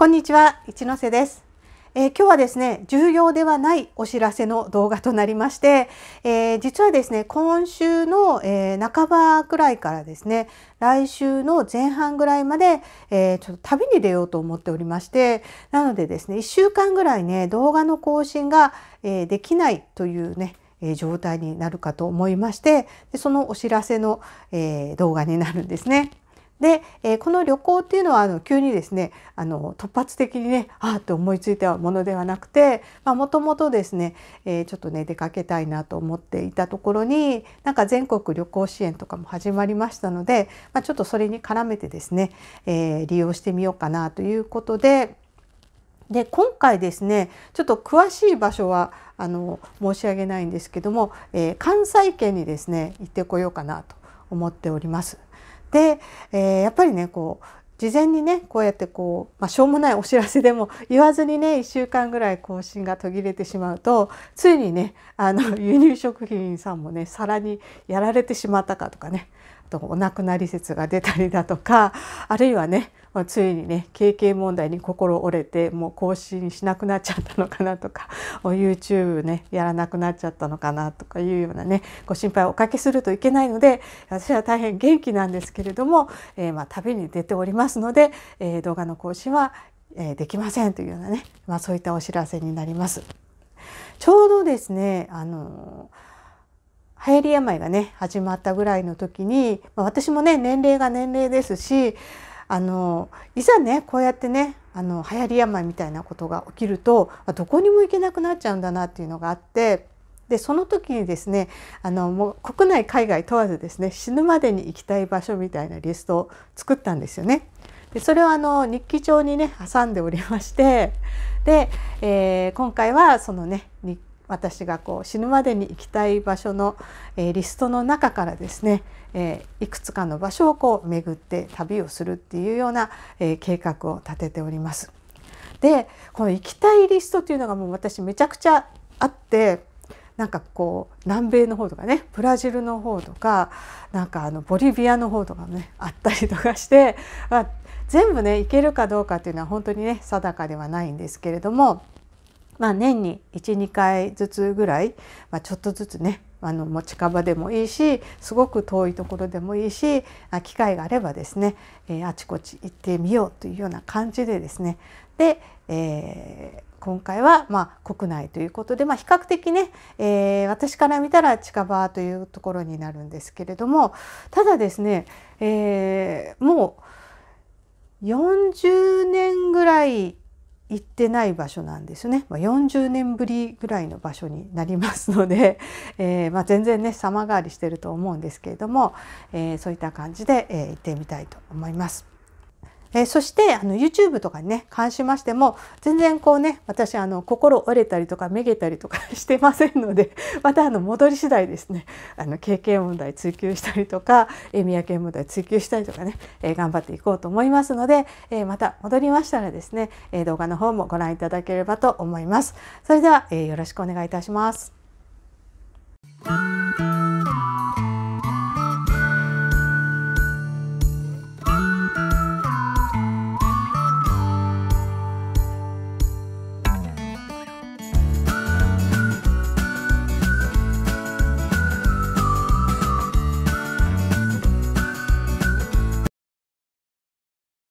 こんにちは一ノ瀬です、えー、今日はですね重要ではないお知らせの動画となりまして、えー、実はですね今週の、えー、半ばくらいからですね来週の前半ぐらいまで、えちょっと旅に出ようと思っておりましてなのでですね1週間ぐらいね動画の更新が、えできないというね状態になるかと思いましてでそのお知らせの、え動画になるんですね。で、えー、この旅行っていうのはあの急にですねあの突発的にねああって思いついたものではなくてもともとですね、えー、ちょっとね出かけたいなと思っていたところになんか全国旅行支援とかも始まりましたので、まあ、ちょっとそれに絡めてですね、えー、利用してみようかなということで。で今回ですねちょっと詳しい場所はあの申し上げないんですけども、え関西圏にですね行ってこようかなと思っております。で、えー、やっぱりねこう事前にねこうやってこう、まあ、しょうもないお知らせでも言わずにね1週間ぐらい更新が途切れてしまうとついにねあの 輸入食品さんもね皿にやられてしまったかとかねあとお亡くなり説が出たりだとかあるいはねまあ、ついにね経験問題に心折れてもう更新しなくなっちゃったのかなとか YouTube ねやらなくなっちゃったのかなとかいうようなねご心配をおかけするといけないので私は大変元気なんですけれども、えー、まあ旅に出ておりますので、えー、動画の更新は、できませんというようなね、まあ、そういったお知らせになります。ちょうどですねあの流行り病がね始まったぐらいの時に、まあ、私もね年齢が年齢ですしあのいざねこうやってねあの流行り病みたいなことが起きるとどこにも行けなくなっちゃうんだなっていうのがあってでその時にですねあのもう国内海外問わずですね死ぬまでに行きたい場所みたいなリストを作ったんですよね。でそれをあの日記帳にね挟んでおりましてで、えー、今回はそのね日私がこう死ぬまでに行きたい場所の、えー、リストの中からですね、えー、いくつかの場所をこう巡って旅をするっていうような、えー、計画を立てております。でこの行きたいリストっていうのがもう私めちゃくちゃあってなんかこう南米の方とかねブラジルの方とかなんかあのボリビアの方とかねあったりとかして、まあ、全部ね行けるかどうかっていうのは本当にね定かではないんですけれどもまあ、年に12回ずつぐらい、まあ、ちょっとずつねあのも近場でもいいしすごく遠いところでもいいし機会があればですね、えー、あちこち行ってみようというような感じでですねで、えー、今回はまあ国内ということで、まあ、比較的ね、えー、私から見たら近場というところになるんですけれどもただですね、えー、もう40年ぐらい行ってない場所なんですね、まあ、40年ぶりぐらいの場所になりますので、えー、まあ、全然ね様変わりしてると思うんですけれども、えー、そういった感じで、え行ってみたいと思います。えー、そしてあの YouTube とかにね関しましても全然こうね私あの心折れたりとかめげたりとか してませんので またあの戻り次第ですねあの経験問題追求したりとかえ宮県問題追求したりとかね、えー、頑張っていこうと思いますので、えー、また戻りましたらですね、え動画の方もご覧いただければと思います。それでは、えよろしくお願いいたします。